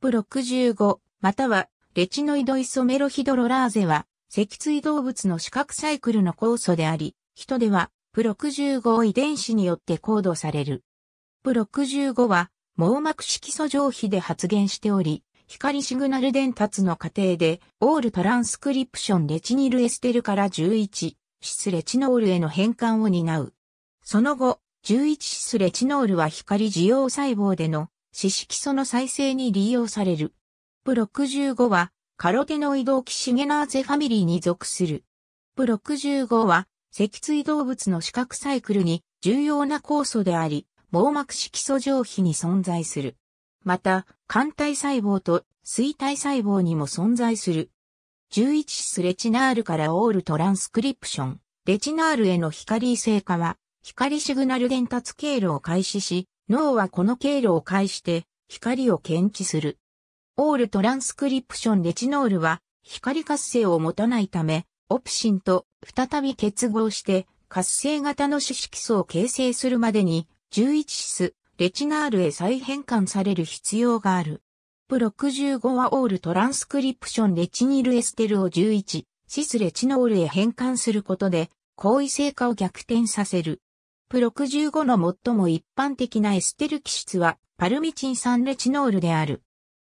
プ65、またはレチノイドイソメロヒドロラーゼは、脊椎動物の視覚サイクルの酵素であり、人では、プ65遺伝子によって行動される。プ65は、網膜色素上皮で発現しており、光シグナル伝達の過程で、オールトランスクリプションレチニルエステルから11、シスレチノールへの変換を担う。その後、11シスレチノールは光受容細胞での四色素の再生に利用される。プ65は、カロテノイドキシゲナーゼファミリーに属する。プ65は、脊椎動物の視覚サイクルに重要な酵素であり、網膜色素上皮に存在する。また、肝体細胞と水体細胞にも存在する。11スレチナールからオールトランスクリプション、レチナールへの光異性化は、光シグナル伝達経路を開始し、脳はこの経路を介して光を検知する。オールトランスクリプションレチノールは光活性を持たないため、オプシンと再び結合して活性型の主色素を形成するまでに11シス、レチナールへ再変換される必要がある。p 6 5はオールトランスクリプションレチニルエステルを11、シスレチノールへ変換することで、行為成果を逆転させる。プ65の最も一般的なエステル基質はパルミチン酸レチノールである。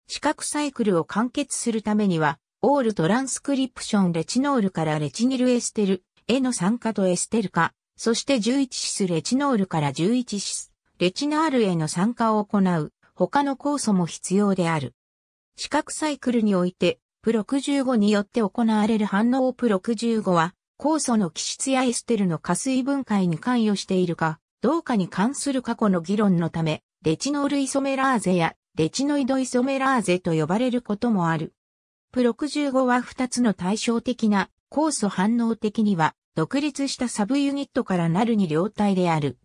視覚サイクルを完結するためには、オールトランスクリプションレチノールからレチニルエステルへの酸化とエステル化、そして11シスレチノールから11シスレチナールへの酸化を行う他の酵素も必要である。視覚サイクルにおいて、プロ65によって行われる反応をプ65は、酵素の気質やエステルの加水分解に関与しているか、どうかに関する過去の議論のため、レチノールイソメラーゼやレチノイドイソメラーゼと呼ばれることもある。プ65は2つの対照的な酵素反応的には独立したサブユニットからなるに両体である。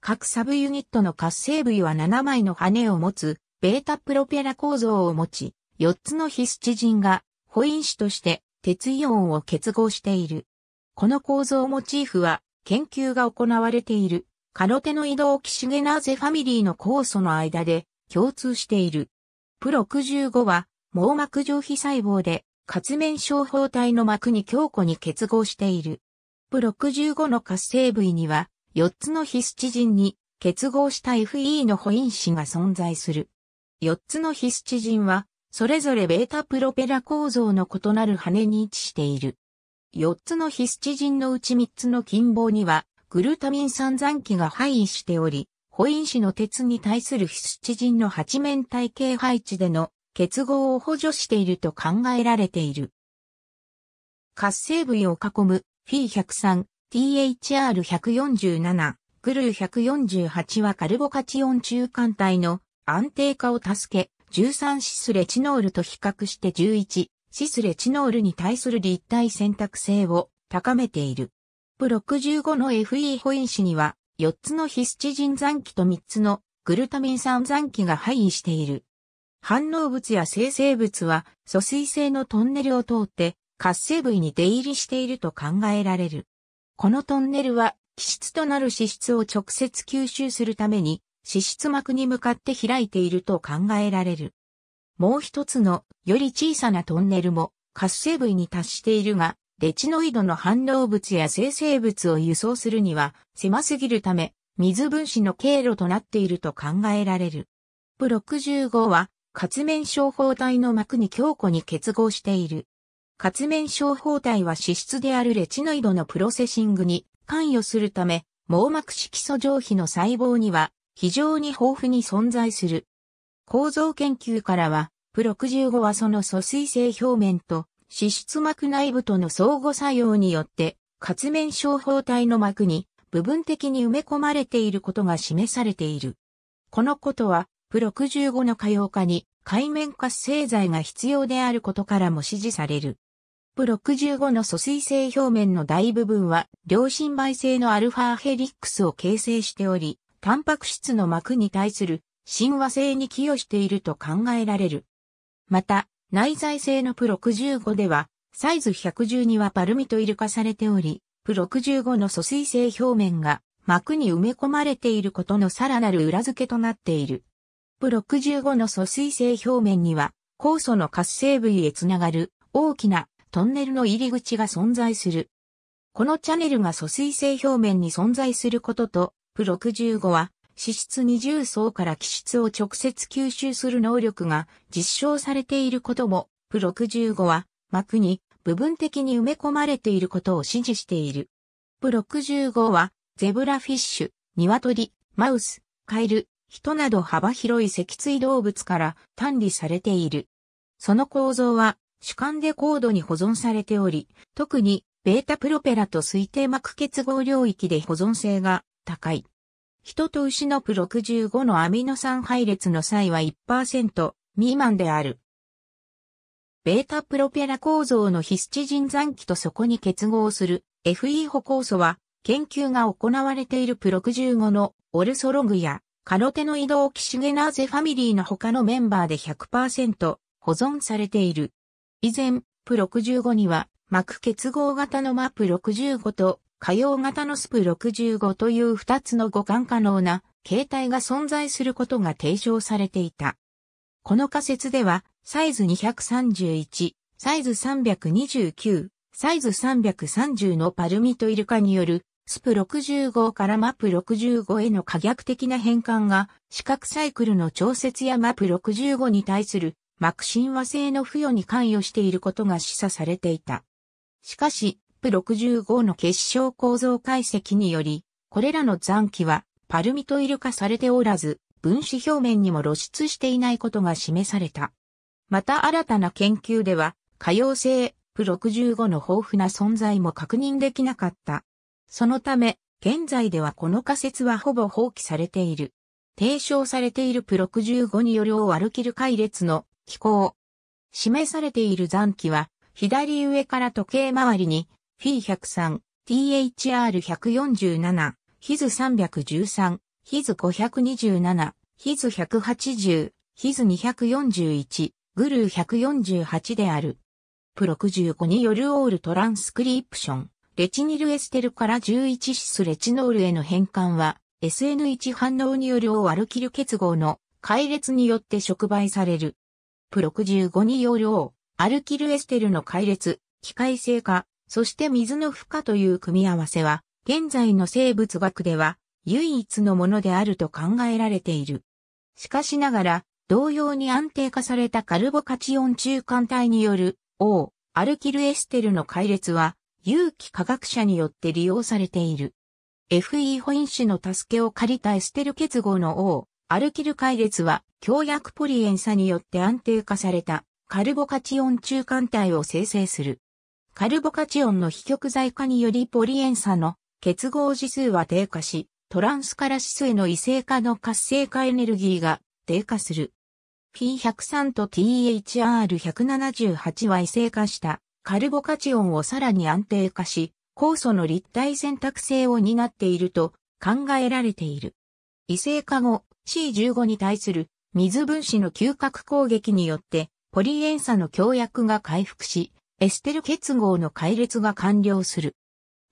各サブユニットの活性部位は7枚の羽を持つベータプロペラ構造を持ち、4つのヒスチジンがホイン子として鉄イオンを結合している。この構造モチーフは研究が行われているカロテノイドオキシゲナーゼファミリーの酵素の間で共通している。プロ65は網膜上皮細胞で活面小胞体の膜に強固に結合している。プロ65の活性部位には4つのヒスチジンに結合した FE の保因子が存在する。4つのヒスチジンはそれぞれベータプロペラ構造の異なる羽に位置している。4つのヒスチジンのうち3つの近傍には、グルタミン酸残器が配位しており、ホイン子の鉄に対するヒスチジンの八面体系配置での結合を補助していると考えられている。活性部位を囲む P103、THR147、グルー148はカルボカチオン中間体の安定化を助け、13シスレチノールと比較して11、シスレチノールに対する立体選択性を高めている。65の FE ホ因子には4つのヒスチジン残機と3つのグルタミン酸残機が配位している。反応物や生成物は疎水性のトンネルを通って活性部位に出入りしていると考えられる。このトンネルは気質となる脂質を直接吸収するために脂質膜に向かって開いていると考えられる。もう一つのより小さなトンネルも活性部位に達しているが、レチノイドの反応物や生成物を輸送するには狭すぎるため、水分子の経路となっていると考えられる。プ65は、活面小包体の膜に強固に結合している。活面小包体は脂質であるレチノイドのプロセシングに関与するため、網膜色素上皮の細胞には非常に豊富に存在する。構造研究からは、プロ65はその疎水性表面と脂質膜内部との相互作用によって、活面小胞体の膜に部分的に埋め込まれていることが示されている。このことは、プロ65の可用化に海面活性剤が必要であることからも支持される。プロ65の疎水性表面の大部分は、良心媒性のアルファヘリックスを形成しており、タンパク質の膜に対する親和性に寄与していると考えられる。また、内在性のプ65では、サイズ112はパルミとイル化されており、プ65の疎水性表面が膜に埋め込まれていることのさらなる裏付けとなっている。プ65の疎水性表面には、酵素の活性部位へつながる大きなトンネルの入り口が存在する。このチャネルが疎水性表面に存在することと、プ65は脂質二重層から気質を直接吸収する能力が実証されていることも、プ65は膜に部分的に埋め込まれていることを指示している。プ65は、ゼブラフィッシュ、鶏、マウス、カエル、人など幅広い脊椎動物から単理されている。その構造は主観で高度に保存されており、特にベータプロペラと推定膜結合領域で保存性が高い。人と牛のプ65のアミノ酸配列の際は1%未満である。ベータプロペラ構造のヒスチジン残機とそこに結合する FE 補酵素は研究が行われているプ65のオルソログやカロテノイドオキシゲナーゼファミリーの他のメンバーで100%保存されている。以前、プ65には膜結合型のマプ65と可用型のスプ65という2つの互換可能な形態が存在することが提唱されていた。この仮説では、サイズ231、サイズ329、サイズ330のパルミとイルカによるスプ65からマップ65への可逆的な変換が視覚サイクルの調節やマップ65に対するマクシン和性の付与に関与していることが示唆されていた。しかし、プ65の結晶構造解析により、これらの残機はパルミトイル化されておらず、分子表面にも露出していないことが示された。また新たな研究では、可用性プ65の豊富な存在も確認できなかった。そのため、現在ではこの仮説はほぼ放棄されている。提唱されているプ65によるを歩きる回列の機構。示されている残機は、左上から時計回りにフィー103、THR147、ヒズ313、ヒズ527、ヒズ180、ヒズ241、グルー148である。プロ65によるオールトランスクリプション、レチニルエステルから11シスレチノールへの変換は、SN1 反応による O アルキル結合の解列によって触媒される。プロ65による O、アルキルエステルの解列、機械性化、そして水の負荷という組み合わせは、現在の生物学では唯一のものであると考えられている。しかしながら、同様に安定化されたカルボカチオン中間体による O、アルキルエステルの解列は、有機化学者によって利用されている。FE 本イの助けを借りたエステル結合の O、アルキル解列は、強薬ポリエンサによって安定化されたカルボカチオン中間体を生成する。カルボカチオンの非極剤化によりポリエンサの結合指数は低下し、トランスカラ指数への異性化の活性化エネルギーが低下する。P103 と THR178 は異性化したカルボカチオンをさらに安定化し、酵素の立体選択性を担っていると考えられている。異性化後 C15 に対する水分子の嗅覚攻撃によってポリエンサの強薬が回復し、エステル結合の解列が完了する。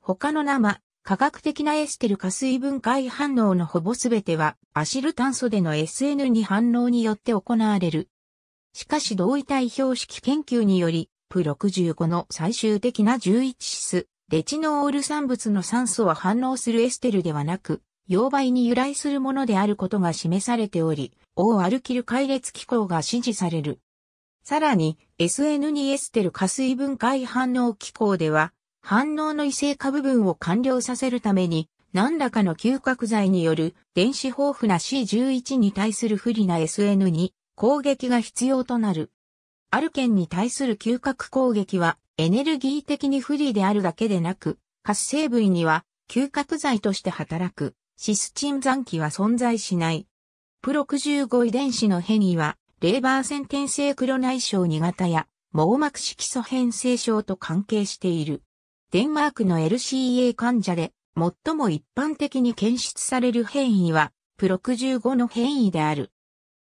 他の生、科学的なエステル化水分解反応のほぼすべてはアシル炭素での SN2 反応によって行われる。しかし同位体標識研究により、プ6 5の最終的な11質、レチノール産物の酸素は反応するエステルではなく、溶媒に由来するものであることが示されており、ーアルキル解列機構が支持される。さらに SN2 エステル加水分解反応機構では、反応の異性化部分を完了させるために、何らかの嗅覚剤による電子豊富な C11 に対する不利な SN に攻撃が必要となる。アルケンに対する嗅覚攻撃はエネルギー的に不利であるだけでなく、活性部位には嗅覚剤として働くシスチン残機は存在しない。プロ65遺伝子の変異はレーバー先天性黒内障2型や網膜色素変性症と関係している。デンマークの LCA 患者で最も一般的に検出される変異は、プロ65の変異である。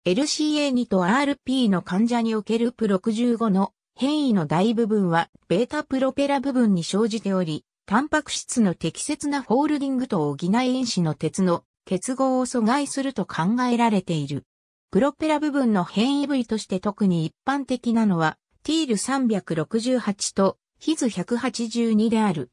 LCA2 と RP の患者におけるプロ65の変異の大部分は、ベータプロペラ部分に生じており、タンパク質の適切なホールディングと補い因子の鉄の結合を阻害すると考えられている。プロペラ部分の変異部位として特に一般的なのは、ティール368とヒズ182である。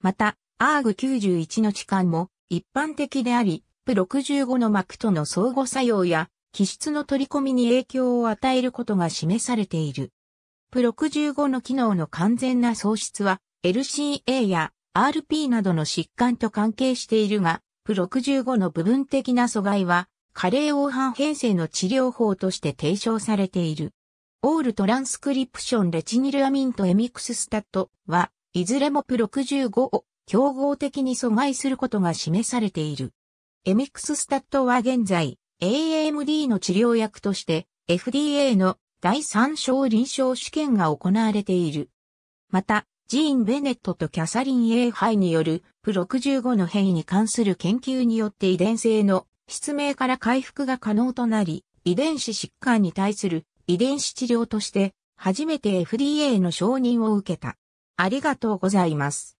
また、アーグ91の置換も一般的であり、プ65の膜との相互作用や、気質の取り込みに影響を与えることが示されている。プ65の機能の完全な喪失は、LCA や RP などの疾患と関係しているが、プ65の部分的な阻害は、加齢黄斑変性の治療法として提唱されている。オールトランスクリプションレチニルアミンとエミクススタットは、いずれもプ65を競合的に阻害することが示されている。エミクススタットは現在、AMD の治療薬として FDA の第3章臨床試験が行われている。また、ジーン・ベネットとキャサリン・ A・ 杯ハイによるプ65の変異に関する研究によって遺伝性の失明から回復が可能となり、遺伝子疾患に対する遺伝子治療として初めて FDA の承認を受けた。ありがとうございます。